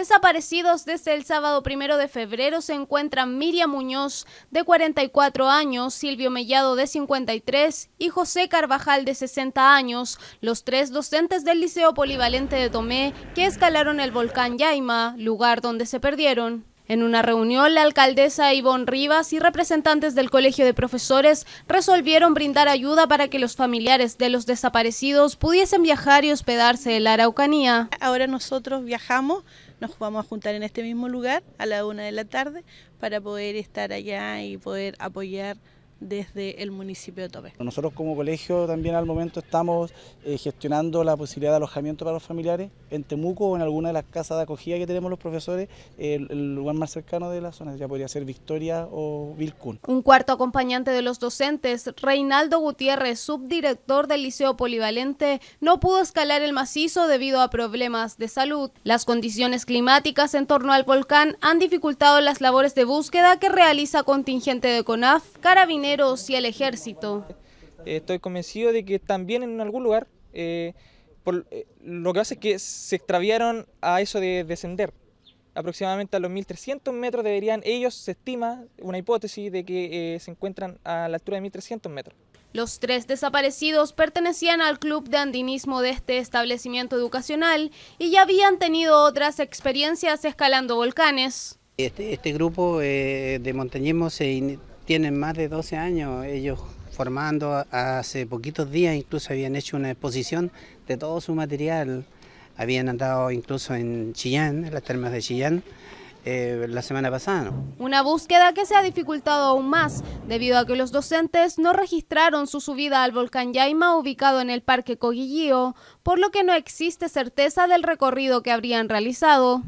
Desaparecidos desde el sábado primero de febrero se encuentran Miriam Muñoz, de 44 años, Silvio Mellado, de 53 y José Carvajal, de 60 años, los tres docentes del Liceo Polivalente de Tomé que escalaron el volcán Yaima, lugar donde se perdieron. En una reunión, la alcaldesa Ivonne Rivas y representantes del Colegio de Profesores resolvieron brindar ayuda para que los familiares de los desaparecidos pudiesen viajar y hospedarse en la Araucanía. Ahora nosotros viajamos nos vamos a juntar en este mismo lugar a la una de la tarde para poder estar allá y poder apoyar desde el municipio de Tobé. Nosotros como colegio también al momento estamos eh, gestionando la posibilidad de alojamiento para los familiares en Temuco o en alguna de las casas de acogida que tenemos los profesores, el lugar más cercano de la zona, ya podría ser Victoria o Vilcún. Un cuarto acompañante de los docentes, Reinaldo Gutiérrez, subdirector del Liceo Polivalente, no pudo escalar el macizo debido a problemas de salud. Las condiciones climáticas en torno al volcán han dificultado las labores de búsqueda que realiza contingente de CONAF, Carabineros, y el ejército. Estoy convencido de que también en algún lugar eh, por, eh, lo que hace es que se extraviaron a eso de descender. Aproximadamente a los 1300 metros deberían, ellos se estima una hipótesis de que eh, se encuentran a la altura de 1300 metros. Los tres desaparecidos pertenecían al club de andinismo de este establecimiento educacional y ya habían tenido otras experiencias escalando volcanes. Este, este grupo de montañismo se tienen más de 12 años ellos formando. Hace poquitos días incluso habían hecho una exposición de todo su material. Habían andado incluso en Chillán, en las termas de Chillán. Eh, la semana pasada. Una búsqueda que se ha dificultado aún más, debido a que los docentes no registraron su subida al volcán Yaima ubicado en el Parque Coguillío, por lo que no existe certeza del recorrido que habrían realizado.